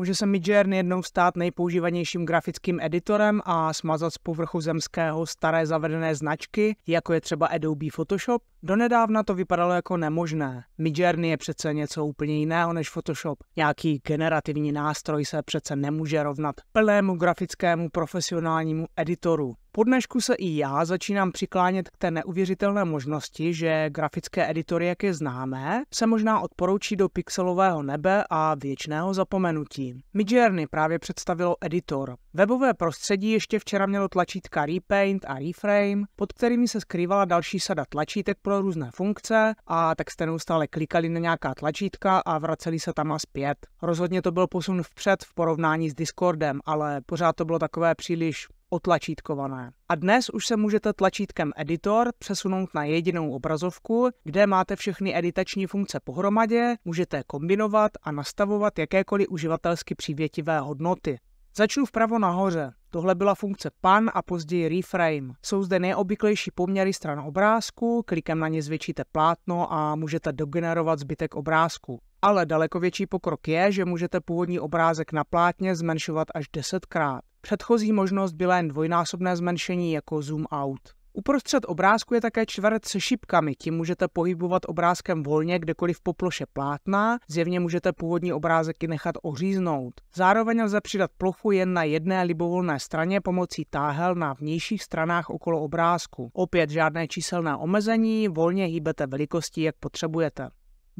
Může se Midjourney jednou stát nejpoužívanějším grafickým editorem a smazat z povrchu zemského staré zavedené značky, jako je třeba Adobe Photoshop? Donedávna to vypadalo jako nemožné. Midjourney je přece něco úplně jiného než Photoshop. Nějaký generativní nástroj se přece nemůže rovnat plnému grafickému profesionálnímu editoru. Po dnešku se i já začínám přiklánět k té neuvěřitelné možnosti, že grafické editory, jak je známé, se možná odporoučí do pixelového nebe a věčného zapomenutí. Midjourney právě představilo editor. Webové prostředí ještě včera mělo tlačítka Repaint a Reframe, pod kterými se skrývala další sada tlačítek pro různé funkce a tak jste neustále klikali na nějaká tlačítka a vraceli se tam a zpět. Rozhodně to byl posun vpřed v porovnání s Discordem, ale pořád to bylo takové příliš otlačítkované. A dnes už se můžete tlačítkem Editor přesunout na jedinou obrazovku, kde máte všechny editační funkce pohromadě, můžete kombinovat a nastavovat jakékoliv uživatelsky přívětivé hodnoty. Začnu vpravo nahoře. Tohle byla funkce pan a později reframe. Jsou zde nejobvyklejší poměry stran obrázku, klikem na ně zvětšíte plátno a můžete dogenerovat zbytek obrázku. Ale daleko větší pokrok je, že můžete původní obrázek na plátně zmenšovat až desetkrát. Předchozí možnost byla jen dvojnásobné zmenšení jako zoom out. Uprostřed obrázku je také čtverec se šipkami, tím můžete pohybovat obrázkem volně kdekoliv po ploše plátna, zjevně můžete původní obrázek i nechat oříznout. Zároveň lze přidat plochu jen na jedné libovolné straně pomocí táhel na vnějších stranách okolo obrázku. Opět žádné číselné omezení, volně hýbete velikostí, jak potřebujete.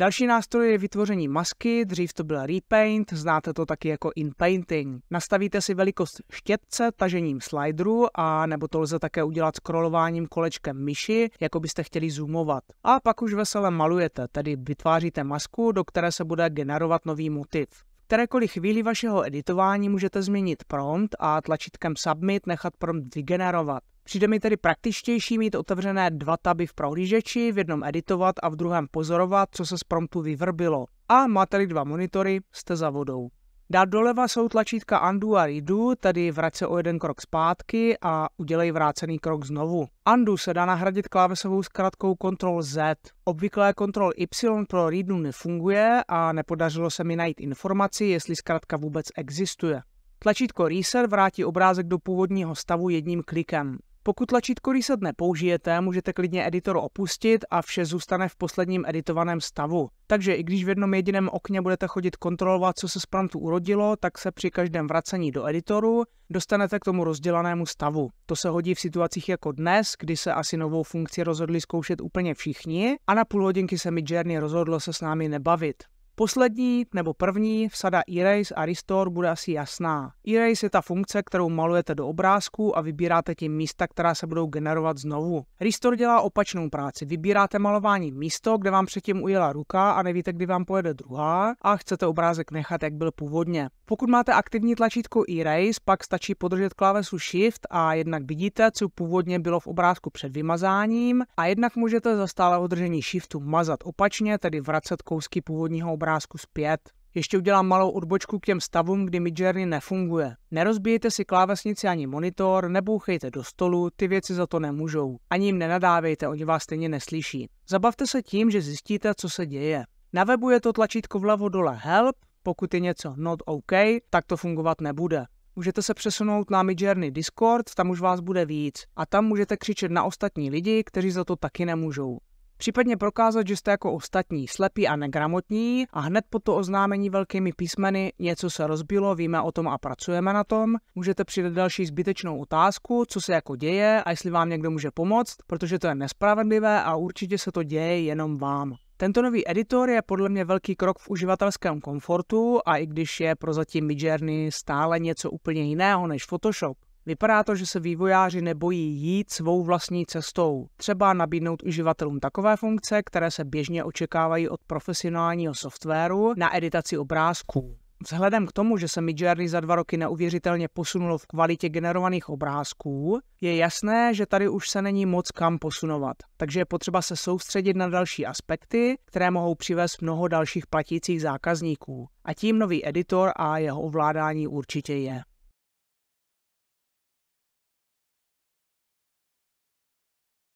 Další nástroj je vytvoření masky, dřív to byl repaint, znáte to taky jako inpainting. Nastavíte si velikost štětce tažením slideru a nebo to lze také udělat scrollováním kolečkem myši, jako byste chtěli zoomovat. A pak už vesele malujete, tedy vytváříte masku, do které se bude generovat nový motiv kterékoliv chvíli vašeho editování můžete změnit prompt a tlačítkem Submit nechat prompt vygenerovat. Přijde mi tedy praktičtější mít otevřené dva taby v prohlížeči, v jednom editovat a v druhém pozorovat, co se z promptu vyvrbilo. A máte-li dva monitory, jste za vodou. Dát doleva jsou tlačítka undo a redo, tedy vrať se o jeden krok zpátky a udělej vrácený krok znovu. Undo se dá nahradit klávesovou zkratkou Ctrl Z. Obvyklé Ctrl Y pro redo nefunguje a nepodařilo se mi najít informaci, jestli zkratka vůbec existuje. Tlačítko Reset vrátí obrázek do původního stavu jedním klikem. Pokud tlačítko Reset nepoužijete, můžete klidně editor opustit a vše zůstane v posledním editovaném stavu. Takže i když v jednom jediném okně budete chodit kontrolovat, co se z plantu urodilo, tak se při každém vracení do editoru dostanete k tomu rozdělanému stavu. To se hodí v situacích jako dnes, kdy se asi novou funkci rozhodli zkoušet úplně všichni a na půl hodinky se mi Journey rozhodlo se s námi nebavit. Poslední nebo první vsada Erase a Restore bude asi jasná. Erase je ta funkce, kterou malujete do obrázku a vybíráte tím místa, která se budou generovat znovu. Restore dělá opačnou práci. Vybíráte malování místo, kde vám předtím ujela ruka a nevíte, kdy vám pojede druhá a chcete obrázek nechat, jak byl původně. Pokud máte aktivní tlačítko Erase, pak stačí podržet klávesu Shift a jednak vidíte, co původně bylo v obrázku před vymazáním a jednak můžete za stále držení Shiftu mazat opačně, tedy vracet kousky původního obrázku obrázku zpět. Ještě udělám malou odbočku k těm stavům, kdy Midjourney nefunguje. Nerozbijte si klávesnici ani monitor, nebouchejte do stolu, ty věci za to nemůžou. Ani jim nenadávejte, oni vás stejně neslyší. Zabavte se tím, že zjistíte, co se děje. Na webu je to tlačítko vlevo dole Help, pokud je něco not OK, tak to fungovat nebude. Můžete se přesunout na Midjourney Discord, tam už vás bude víc. A tam můžete křičet na ostatní lidi, kteří za to taky nemůžou. Případně prokázat, že jste jako ostatní slepí a negramotní a hned po to oznámení velkými písmeny něco se rozbilo, víme o tom a pracujeme na tom. Můžete přidat další zbytečnou otázku, co se jako děje a jestli vám někdo může pomoct, protože to je nespravedlivé a určitě se to děje jenom vám. Tento nový editor je podle mě velký krok v uživatelském komfortu a i když je prozatím Midjourney stále něco úplně jiného než Photoshop, Vypadá to, že se vývojáři nebojí jít svou vlastní cestou, třeba nabídnout uživatelům takové funkce, které se běžně očekávají od profesionálního softwaru na editaci obrázků. Vzhledem k tomu, že se Midjourney za dva roky neuvěřitelně posunulo v kvalitě generovaných obrázků, je jasné, že tady už se není moc kam posunovat. Takže je potřeba se soustředit na další aspekty, které mohou přivést mnoho dalších platících zákazníků. A tím nový editor a jeho ovládání určitě je.